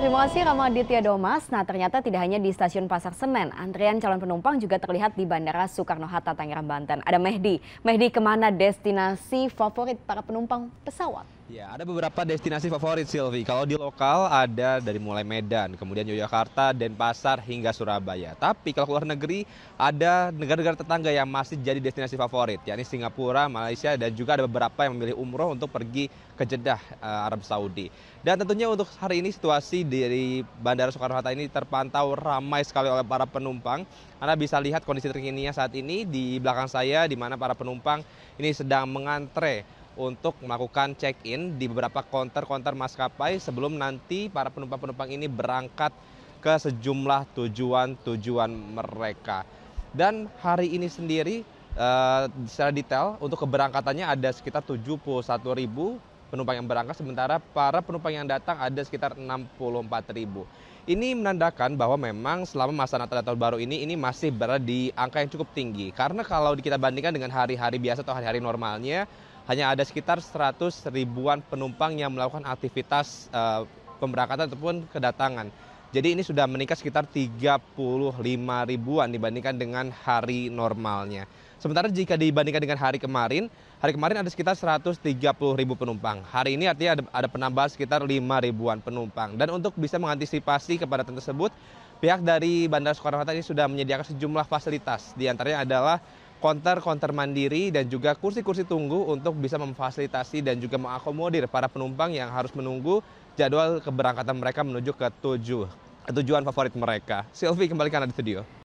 Terima kasih Rama Aditya Domas. Nah ternyata tidak hanya di stasiun Pasar Senen, antrian calon penumpang juga terlihat di Bandara Soekarno-Hatta Tangerang Banten. Ada Mehdi. Mehdi kemana destinasi favorit para penumpang pesawat? Ya, ada beberapa destinasi favorit Sylvie. Kalau di lokal ada dari mulai Medan, kemudian Yogyakarta, Denpasar hingga Surabaya. Tapi kalau luar negeri ada negara-negara tetangga yang masih jadi destinasi favorit, yakni Singapura, Malaysia dan juga ada beberapa yang memilih umroh untuk pergi ke Jeddah eh, Arab Saudi. Dan tentunya untuk hari ini situasi dari Bandara Soekarno-Hatta ini terpantau ramai sekali oleh para penumpang. Anda bisa lihat kondisi terkininya saat ini di belakang saya di mana para penumpang ini sedang mengantre untuk melakukan check-in di beberapa konter-konter maskapai sebelum nanti para penumpang-penumpang ini berangkat ke sejumlah tujuan-tujuan mereka. Dan hari ini sendiri uh, secara detail untuk keberangkatannya ada sekitar ribu penumpang yang berangkat sementara para penumpang yang datang ada sekitar ribu. Ini menandakan bahwa memang selama masa Natal dan Tahun Baru ini ini masih berada di angka yang cukup tinggi. Karena kalau kita bandingkan dengan hari-hari biasa atau hari-hari normalnya hanya ada sekitar 100 ribuan penumpang yang melakukan aktivitas uh, pemberangkatan ataupun kedatangan. Jadi ini sudah meningkat sekitar 35 ribuan dibandingkan dengan hari normalnya. Sementara jika dibandingkan dengan hari kemarin, hari kemarin ada sekitar 130 ribu penumpang. Hari ini artinya ada, ada penambahan sekitar 5 ribuan penumpang. Dan untuk bisa mengantisipasi kepadatan tersebut, pihak dari Bandara Soekarno-Hatta ini sudah menyediakan sejumlah fasilitas. Di antaranya adalah konter-konter mandiri dan juga kursi-kursi tunggu untuk bisa memfasilitasi dan juga mengakomodir para penumpang yang harus menunggu jadwal keberangkatan mereka menuju ke tujuh, tujuan favorit mereka. Sylvie, kembalikan ke studio.